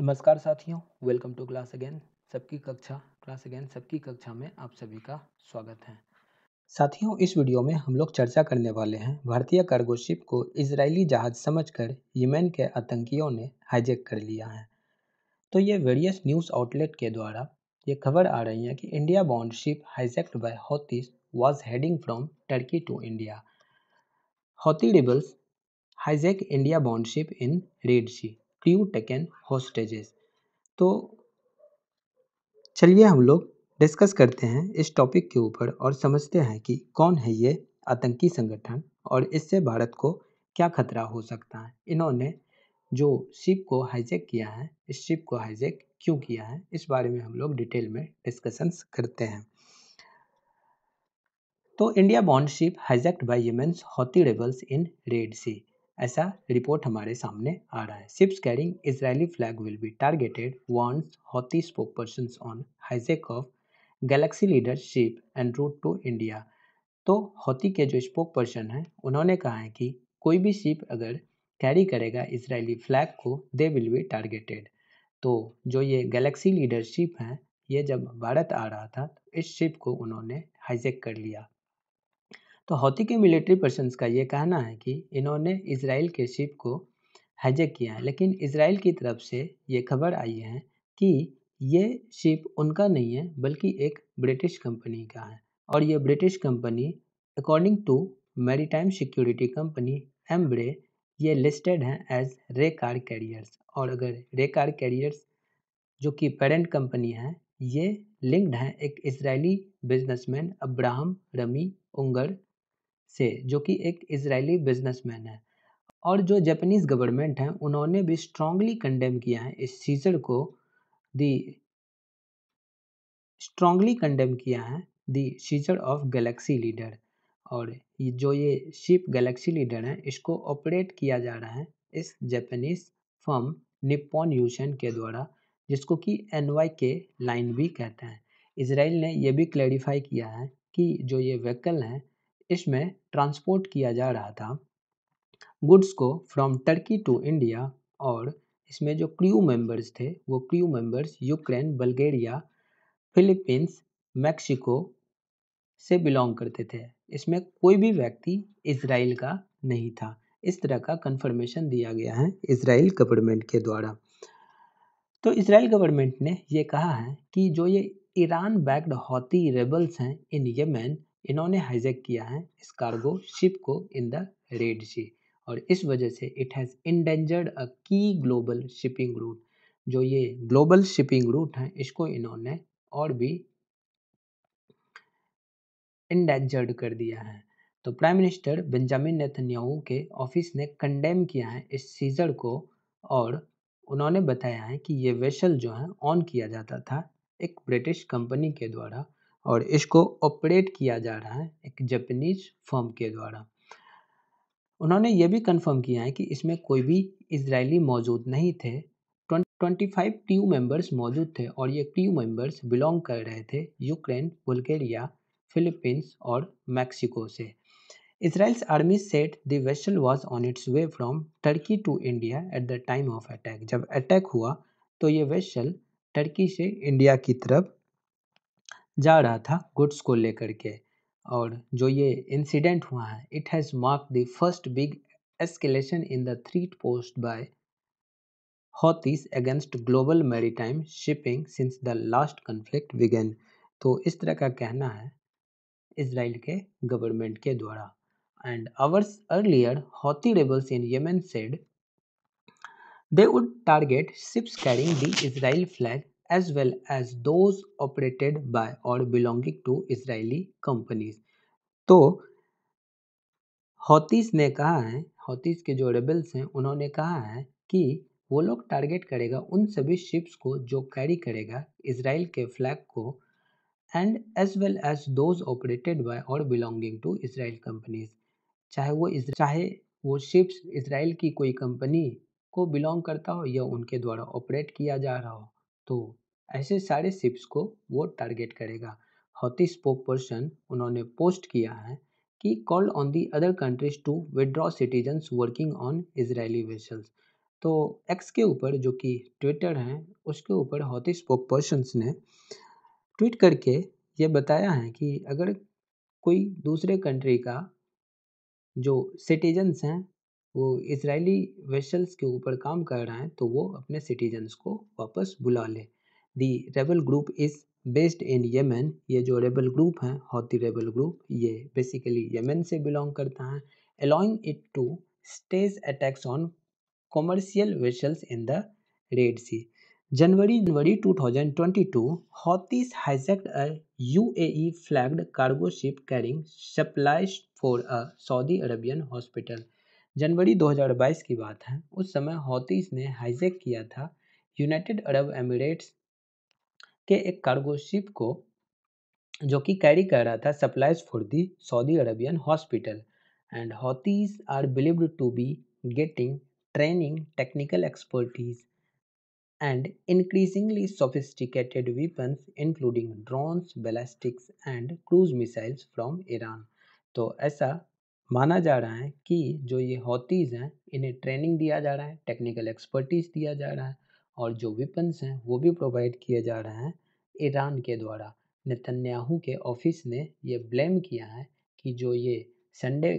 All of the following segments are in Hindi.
नमस्कार साथियों वेलकम टू क्लास अगेन सबकी कक्षा क्लास अगेन सबकी कक्षा में आप सभी का स्वागत है साथियों इस वीडियो में हम लोग चर्चा करने वाले हैं भारतीय कार्गो शिप को इजरायली जहाज समझकर यमेन के आतंकियों ने हाईजेक कर लिया है तो ये वेरियस न्यूज़ आउटलेट के द्वारा ये खबर आ रही है कि India bound ship hijack by Houthis was heading from Turkey to India Houthi rebels hijack India bound ship in Red Sea few taken hostages तो चलिए हम लोग डिस्कस करते हैं इस टॉपिक के ऊपर और समझते हैं कि कौन है ये आतंकी संगठन और इससे भारत को क्या खतरा हो सकता है इन्होंने जो शिप को हाईजेक किया है इस शिप को हाईजेक क्यों किया है इस बारे में हम लोग डिटेल में डिस्कशंस करते हैं तो India bound ship hijacked by Yemen's Houthi rebels in Red Sea ऐसा रिपोर्ट हमारे सामने आ रहा है ships carrying Israeli flag will be targeted warns Houthi spokesperson on hijack of Galaxy leadership and route to India तो हॉथी के जो स्पोक पर्सन हैं उन्होंने कहा है कि कोई भी शिप अगर कैरी करेगा इसराइली फ्लैग को दे विल बी टारगेटेड तो जो ये गैलेक्सी लीडरशिप हैं ये जब भारत आ रहा था तो इस शिप को उन्होंने हाईजेक कर लिया तो हौती के मिलिट्री पर्सनस का ये कहना है कि इन्होंने इसराइल के शिप को हैजेक किया है लेकिन इसराइल की तरफ से ये खबर आई है कि ये शिप उनका नहीं है बल्कि एक ब्रिटिश कंपनी का है और ये British company according to time security company Ambrey ये लिस्टेड हैं एज रे कार कैरियर्स और अगर रे कार कैरियर्स जो कि पेरेंट कंपनी है ये लिंक्ड हैं एक Israeli businessman Abraham Rami Ungar से जो कि एक इजरायली बिजनेसमैन है और जो जापानीज़ गवर्नमेंट है उन्होंने भी स्ट्रांगली कंडेम किया है इस सीजर को दी स्ट्रांगली कंडेम किया है the seizure of Galaxy Leader और जो ये शिप गैलेक्सी लीडर है इसको ऑपरेट किया जा रहा है इस जापानीज फर्म निपोन यूशन के द्वारा जिसको कि एन के लाइन भी कहते हैं इसराइल ने यह भी क्लैरिफाई किया है कि जो ये व्हीकल हैं इसमें ट्रांसपोर्ट किया जा रहा था गुड्स को फ्रॉम टर्की टू इंडिया और इसमें जो क्रू मेंबर्स थे वो crew members Ukraine Bulgaria Philippines Mexico से बिलोंग करते थे इसमें कोई भी व्यक्ति इसराइल का नहीं था इस तरह का कंफर्मेशन दिया गया है इसराइल गवर्नमेंट के द्वारा तो इसराइल गवर्नमेंट ने ये कहा है कि जो ये ईरान बैक्ड हौती रेबल्स हैं इन यमन इन्होंने हाईजैक किया है इस कार्गो शिप को इन द रेड सी और इस वजह से इट हैज़ इंडेंजर्ड अ की ग्लोबल शिपिंग रूट जो ये ग्लोबल शिपिंग रूट है इसको इन्होंने और भी इंडेंजर्ड कर दिया है तो प्राइम मिनिस्टर बेंजामिन नेतन्याहू के ऑफिस ने कंडेम किया है इस सीजर को और उन्होंने बताया है कि ये वेशल जो है ऑन किया जाता था एक ब्रिटिश कंपनी के द्वारा और इसको ऑपरेट किया जा रहा है एक जापानीज फर्म के द्वारा उन्होंने ये भी कंफर्म किया है कि इसमें कोई भी इसराइली मौजूद नहीं थे ट्वेंटी फाइव टीयू मेंबर्स मौजूद थे और ये टीयू मेंबर्स बिलोंग कर रहे थे यूक्रेन बुल्गेरिया फिलीपींस और मैक्सिको से Israel's army said the vessel was on its way from Turkey to India at the time of attack जब अटैक हुआ तो ये वेस्टल टर्की से इंडिया की तरफ जा रहा था गुड्स को लेकर के और जो ये इंसिडेंट हुआ है it has marked the first big escalation in the threat posed by Houthis against global maritime shipping since the last conflict began तो इस तरह का कहना है इसराइल के गवर्नमेंट के द्वारा and hours earlier Houthi rebels in Yemen said they would target ships carrying the Israel flag as well as those operated by or belonging to Israeli companies. तो हॉतीस ने कहा है हॉतीस के जो रेबल्स हैं उन्होंने कहा है कि वो लोग टारगेट करेगा उन सभी शिप्स को जो कैरी करेगा इसराइल के फ्लैग को and as well as those operated by और बिलोंगिंग टू इसराइल कंपनीज चाहे वो चाहे वो शिप्स इसराइल की कोई कंपनी को बिलोंग करता हो या उनके द्वारा ऑपरेट किया जा रहा हो तो ऐसे सारे शिप्स को वो टारगेट करेगा हॉती स्पोक पर्सन उन्होंने पोस्ट किया है कि called on the other countries to withdraw citizens working on Israeli vessels तो एक्स के ऊपर जो कि ट्विटर हैं उसके ऊपर हॉती स्पोक पर्सनस ने ट्वीट करके ये बताया है कि अगर कोई दूसरे कंट्री का जो सिटीजन्स हैं वो इसराइली वेसल्स के ऊपर काम कर रहा है तो वो अपने सिटीजन्स को वापस बुला ले the rebel group is based in Yemen ये जो रेबल ग्रुप हैं हॉती रेबल ग्रुप ये बेसिकली यमन से बिलोंग करता है allowing it to stage attacks on commercial vessels in the Red Sea January January 2022 Houthis hijacked a a flagged cargo ship carrying supplies for a Saudi Arabian hospital जनवरी 2022 की बात है उस समय हॉतीस ने हाईजेक किया था यूनाइटेड अरब एमिरेट्स के एक कार्गो शिप को जो कि कैरी कर रहा था supplies for the Saudi Arabian hospital and Houthis are believed to be getting training technical expertise and increasingly sophisticated weapon including drones ballistics and cruise missiles from Iran तो ऐसा माना जा रहा है कि जो ये हॉतीज़ हैं इन्हें ट्रेनिंग दिया जा रहा है टेक्निकल एक्सपर्टीज़ दिया जा रहा है और जो वेपन्स हैं वो भी प्रोवाइड किए जा रहे हैं ईरान के द्वारा नेतन्याहू के ऑफिस ने ये ब्लेम किया है कि जो ये संडे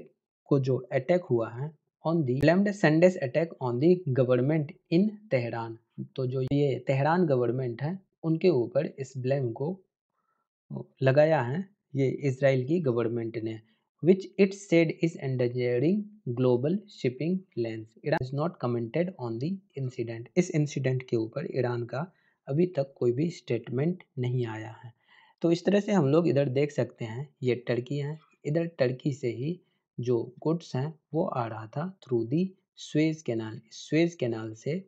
को जो अटैक हुआ है on the blamed Sunday's attack on the government in Tehran तो जो ये तेहरान गवर्नमेंट है उनके ऊपर इस ब्लेम को लगाया है ये इसराइल की गवर्नमेंट ने which it said is endangering global shipping lanes. Iran has not commented on the incident. इस incident के ऊपर ईरान का अभी तक कोई भी स्टेटमेंट नहीं आया है तो इस तरह से हम लोग इधर देख सकते हैं ये टर्की है इधर टर्की से ही जो गुड्स हैं वो आ रहा था through the Suez canal Suez canal से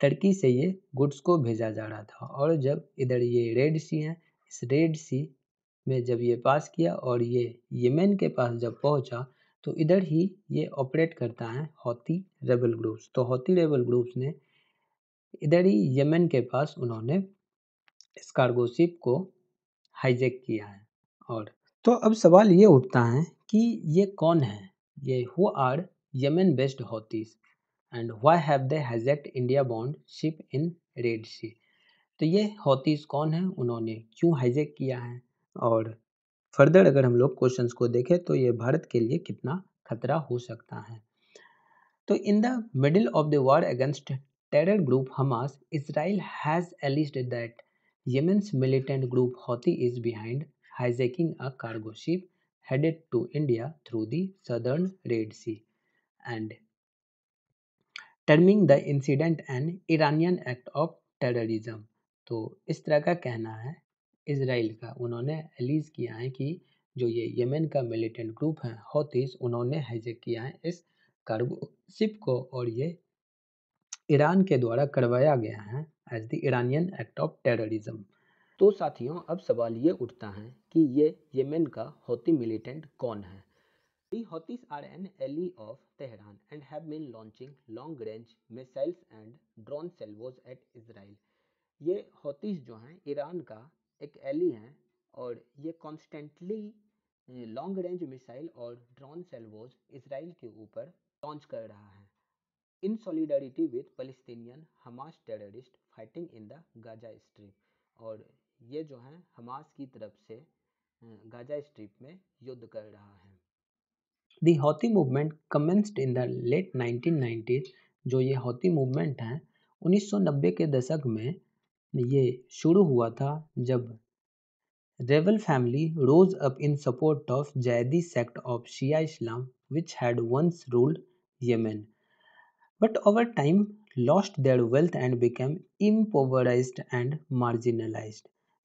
टर्की से ये गुड्स को भेजा जा रहा था और जब इधर ये रेड सी हैं इस रेड सी में जब ये पास किया और ये यमेन के पास जब पहुंचा तो इधर ही ये ऑपरेट करता है हौती रेबल ग्रुप्स तो हौती रेबल ग्रुप्स ने इधर ही यमेन के पास उन्होंने स्कारगोशिप को हाईजेक किया है और तो अब सवाल ये उठता है कि ये कौन है ये who are Yemen based Houthis and why have they hijacked India bound ship in Red Sea तो ये हौतीस कौन है उन्होंने क्यों हाईजेक किया है और फर्दर अगर हम लोग क्वेश्चंस को देखें तो ये भारत के लिए कितना खतरा हो सकता है तो in the middle of the war against terror group Hamas Israel has alleged that Yemen's militant group Houthi is behind hijacking a cargo ship headed to India through the southern Red Sea and terming the incident an Iranian act of terrorism तो इस तरह का कहना है इसराइल का उन्होंने एलीज किया है कि जो ये यमन का मिलिटेंट ग्रुप है हौतीस उन्होंने हाईजेक किया है इस कार्गोशिप को और ये ईरान के द्वारा करवाया गया है as the Iranian act of terrorism तो साथियों अब सवाल ये उठता है कि ये यमन का हौती मिलिटेंट कौन है the Houthis are an ally of Tehran and have been launching long range missiles and drone salvos at Israel ये हौतीस जो हैं ईरान का एक एली हैं और ये कॉन्स्टेंटली लॉन्ग रेंज मिसाइल और ड्रोन सेल्वोज इसराइल के ऊपर लॉन्च कर रहा है in solidarity with Palestinian Hamas terrorist fighting in the Gaza strip और ये जो है हमास की तरफ से गाजा स्ट्रिप में युद्ध कर रहा है the Houthi movement commenced in the late 1990s जो ये हौती मूवमेंट है 1990 के दशक में ये शुरू हुआ था जब रेवल family rose up in support of Zaidi sect of Shia Islam which had once ruled Yemen but over time lost their wealth and became impoverished and marginalise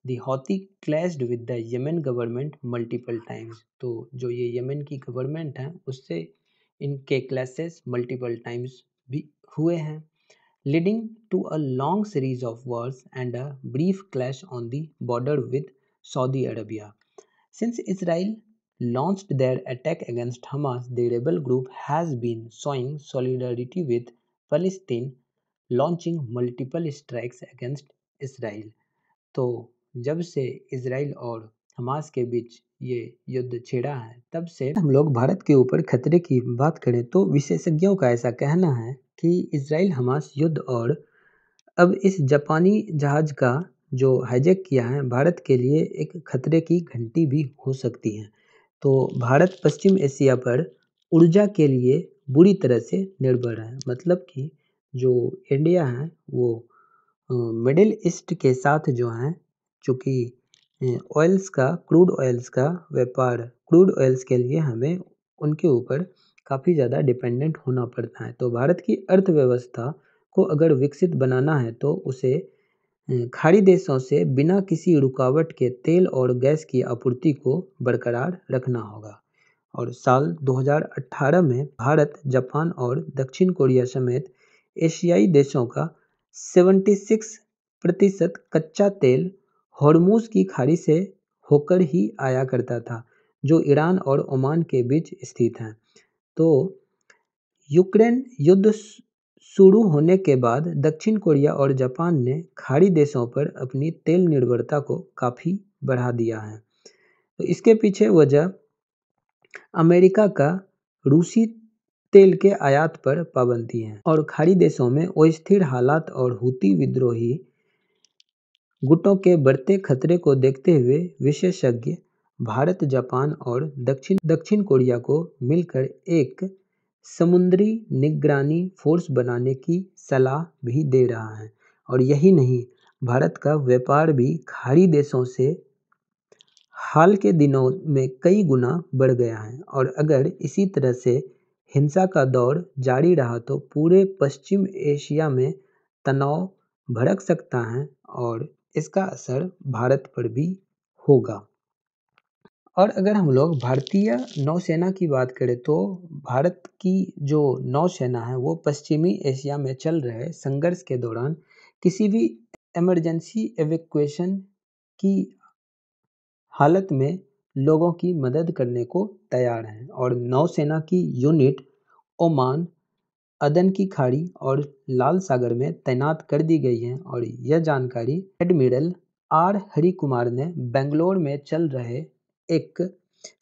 the Houthi clashed with the Yemen government multiple times तो जो ये यमन की गवर्नमेंट है उससे इनके क्लैसेस मल्टीपल टाइम्स भी हुए हैं leading to a long series of wars and a brief clash on the border with Saudi Arabia. Since Israel launched their attack against Hamas, the rebel group has been showing solidarity with Palestine, launching multiple strikes against Israel. तो जब से इसराइल और हमास के बीच ये युद्ध छिड़ा है तब से हम लोग भारत के ऊपर खतरे की बात करें तो विशेषज्ञों का ऐसा कहना है कि इसराइल हमास युद्ध और अब इस जापानी जहाज का जो हाईजेक किया है भारत के लिए एक खतरे की घंटी भी हो सकती है तो भारत पश्चिम एशिया पर ऊर्जा के लिए बुरी तरह से निर्भर है मतलब कि जो इंडिया है वो मिडिल ईस्ट के साथ जो हैं चूँकि ऑयल्स का क्रूड ऑयल्स का व्यापार क्रूड ऑयल्स के लिए हमें उनके ऊपर काफ़ी ज़्यादा डिपेंडेंट होना पड़ता है तो भारत की अर्थव्यवस्था को अगर विकसित बनाना है तो उसे खाड़ी देशों से बिना किसी रुकावट के तेल और गैस की आपूर्ति को बरकरार रखना होगा और साल 2018 में भारत जापान और दक्षिण कोरिया समेत एशियाई देशों का 76 प्रतिशत कच्चा तेल हॉर्मूज की खाड़ी से होकर ही आया करता था जो ईरान और ओमान के बीच स्थित हैं तो यूक्रेन युद्ध शुरू होने के बाद दक्षिण कोरिया और जापान ने खाड़ी देशों पर अपनी तेल निर्भरता को काफ़ी बढ़ा दिया है तो इसके पीछे वजह अमेरिका का रूसी तेल के आयात पर पाबंदी है और खाड़ी देशों में अस्थिर हालात और हूती विद्रोही गुटों के बढ़ते खतरे को देखते हुए विशेषज्ञ भारत जापान और दक्षिण दक्षिण कोरिया को मिलकर एक समुद्री निगरानी फोर्स बनाने की सलाह भी दे रहा है और यही नहीं भारत का व्यापार भी खाड़ी देशों से हाल के दिनों में कई गुना बढ़ गया है और अगर इसी तरह से हिंसा का दौर जारी रहा तो पूरे पश्चिम एशिया में तनाव भड़क सकता है और इसका असर भारत पर भी होगा और अगर हम लोग भारतीय नौसेना की बात करें तो भारत की जो नौसेना है वो पश्चिमी एशिया में चल रहे संघर्ष के दौरान किसी भी इमरजेंसी एवेक्वेशन की हालत में लोगों की मदद करने को तैयार हैं और नौसेना की यूनिट ओमान अदन की खाड़ी और लाल सागर में तैनात कर दी गई हैं और यह जानकारी एडमिरल आर कुमार ने बेंगलोर में चल रहे एक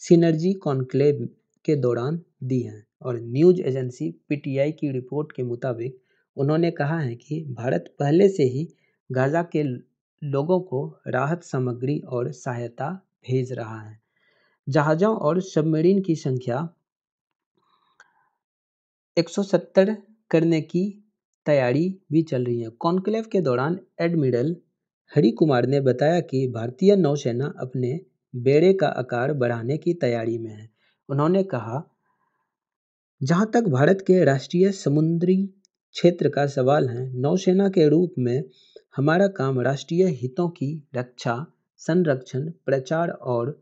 सिनर्जी कॉन्क्लेव के दौरान दी हैं और न्यूज एजेंसी पीटीआई की रिपोर्ट के मुताबिक उन्होंने कहा है कि भारत पहले से ही गाजा के लोगों को राहत सामग्री और सहायता भेज रहा है जहाज़ों और सबमरीन की संख्या 170 करने की तैयारी भी चल रही है कॉन्क्लेव के दौरान एडमिरल हरि कुमार ने बताया कि भारतीय नौसेना अपने बेड़े का आकार बढ़ाने की तैयारी में है उन्होंने कहा जहां तक भारत के राष्ट्रीय समुद्री क्षेत्र का सवाल है नौसेना के रूप में हमारा काम राष्ट्रीय हितों की रक्षा संरक्षण प्रचार और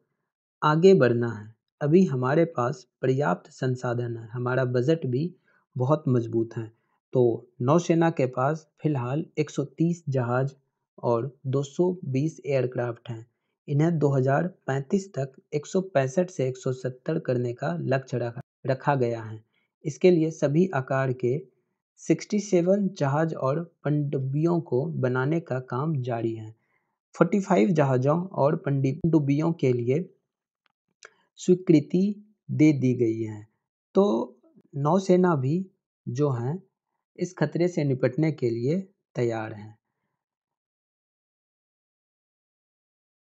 आगे बढ़ना है अभी हमारे पास पर्याप्त संसाधन है हमारा बजट भी बहुत मजबूत हैं तो नौसेना के पास फिलहाल 130 जहाज और 220 एयरक्राफ्ट हैं इन्हें 2035 तक 165 से 170 करने का लक्ष्य रखा गया है इसके लिए सभी आकार के 67 जहाज और पनडुब्बियों को बनाने का काम जारी है 45 जहाज़ों और पनडुब्बियों के लिए स्वीकृति दे दी गई है तो नौसेना भी जो हैं इस खतरे से निपटने के लिए तैयार हैं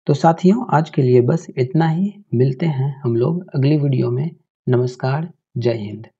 तो साथियों आज के लिए बस इतना ही मिलते हैं हम लोग अगली वीडियो में नमस्कार जय हिंद